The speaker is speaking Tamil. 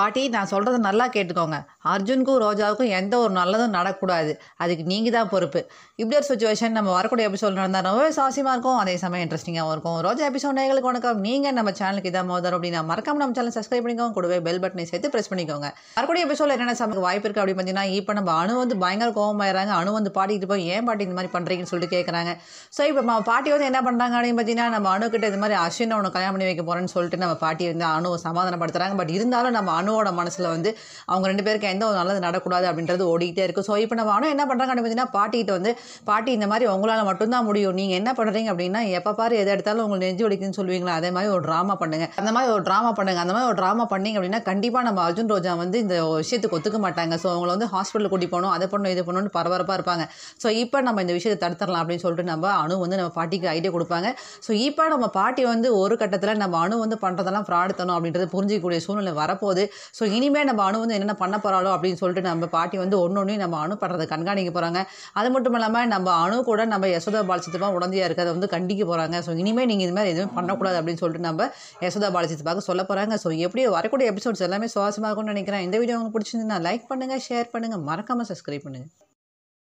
பாட்டி நான் சொல்கிறது நல்லா கேட்டுக்கோங்க அர்ஜுனுக்கும் ரோஜாவுக்கும் எந்த ஒரு நல்லதும் நடக்கக்கூடாது அதுக்கு நீங்கள் தான் பொறுப்பு இப்படி ஒரு சுச்சுவேஷன் நம்ம வரக்கூடிய எபிசோட் நடந்தால் ரொம்பவே சுவாசியமாக இருக்கும் அதே சமயம் இன்ட்ரெஸ்டிங்காகவும் இருக்கும் ரோஜா எபிசோட் நேர்களுக்கு வணக்கம் நீங்கள் நம்ம சேனலுக்கு இதாக மோதர் அப்படின்னா மறக்காம நம்ம சேனல் சப்ஸ்கிரைப் பண்ணிக்கோங்க கூடவே பெல் பட்டனை சேர்த்து ப்ரெஸ் பண்ணிக்கோங்க வரக்கூடிய எபிசோட் என்னென்ன சமைக்க வாய்ப்பு இருக்குது அப்படின்னு பார்த்தீங்கன்னா இப்போ நம்ம அணு வந்து பயங்கர கோபமாயிடுறாங்க அணு வந்து பாட்டிக்கிட்டு போய் ஏன் பாட்டி இந்த மாதிரி பண்ணுறீங்கன்னு சொல்லிட்டு கேட்குறாங்க ஸோ இப்போ நம்ம பாட்டி வந்து என்ன பண்ணுறாங்க அப்படின்னு பார்த்தீங்கன்னா நம்ம அணுக்கிட்ட இந்த மாதிரி அஸ்வினை ஒன்று கல்யாணம் பண்ணி வைக்க போகிறேன்னு சொல்லிட்டு நம்ம பாட்டி வந்து அணுவை சமாதானப்படுத்துகிறாங்க பட் இருந்தாலும் நம்ம அணு அணுவோட மனசில் வந்து அவங்க ரெண்டு பேருக்கு எந்த ஒரு நல்லது நடக்கூடாது அப்படின்றது ஓடிக்கிட்டே இருக்குது ஸோ இப்போ நம்ம அவனும் என்ன பண்ணுறாங்க பார்த்தீங்கன்னா பாட்டிகிட்ட வந்து பாட்டி இந்த மாதிரி உங்களால் மட்டும்தான் முடியும் நீங்கள் என்ன பண்ணுறீங்க அப்படின்னா எப்போ பாரு எதை எடுத்தாலும் உங்களுக்கு நெஞ்சு வலிக்குதுன்னு சொல்லுவீங்களா அதே மாதிரி ஒரு ட்ராமா பண்ணுங்கள் அந்த மாதிரி ஒரு ட்ராமா பண்ணுங்கள் அந்த மாதிரி ஒரு ட்ராமா பண்ணிங்க அப்படின்னா கண்டிப்பாக நம்ம அர்ஜுன் ரோஜா வந்து இந்த விஷயத்துக்கு ஒத்துக்க மாட்டாங்க ஸோ அவங்கள வந்து ஹாஸ்பிட்டல் கூட்டி போகணும் அதை பண்ணணும் இது பண்ணணும்னு பரபரப்பாக இருப்பாங்க ஸோ இப்போ நம்ம இந்த விஷயத்தை தடுத்துடலாம் அப்படின்னு சொல்லிட்டு நம்ம அணு வந்து நம்ம பாட்டிக்கு ஐடியா கொடுப்பாங்க ஸோ இப்போ நம்ம பாட்டி வந்து ஒரு கட்டத்தில் நம்ம அணு வந்து பண்ணுறதெல்லாம் ஃப்ராடுத்தனம் அப்படின்றது புரிஞ்சிக்கக்கூடிய சூழ்நிலை வரப்போகுது ஸோ இனிமேல் நம்ம அணு வந்து என்னென்ன பண்ண போகிறாலோ அப்படின்னு சொல்லிட்டு நம்ம பாட்டி வந்து ஒன்று ஒன்றையும் நம்ம அணு பண்ணுறதை கண்காணிக்க போகிறாங்க அது மட்டும் இல்லாமல் நம்ம அணு கூட நம்ம யசோதா பாலிசித்துப்பா உடந்தையாக இருக்கிறத வந்து கண்டிக்க போகிறாங்க ஸோ இனிமேல் நீங்கள் இது மாதிரி எதுவுமே பண்ணக்கூடாது அப்படின்னு சொல்லிட்டு நம்ம யசோதா பாலசித்தமாக சொல்ல போகிறாங்க ஸோ எப்படி வரக்கூடிய எபிசோட்ஸ் எல்லாமே சுவாசமாக இருக்கும்னு நினைக்கிறேன் இந்த வீடியோ உங்களுக்கு பிடிச்சிருந்தா லைக் பண்ணுங்கள் ஷேர் பண்ணுங்கள் மறக்காமல் சப்ஸ்கிரைப் பண்ணுங்கள்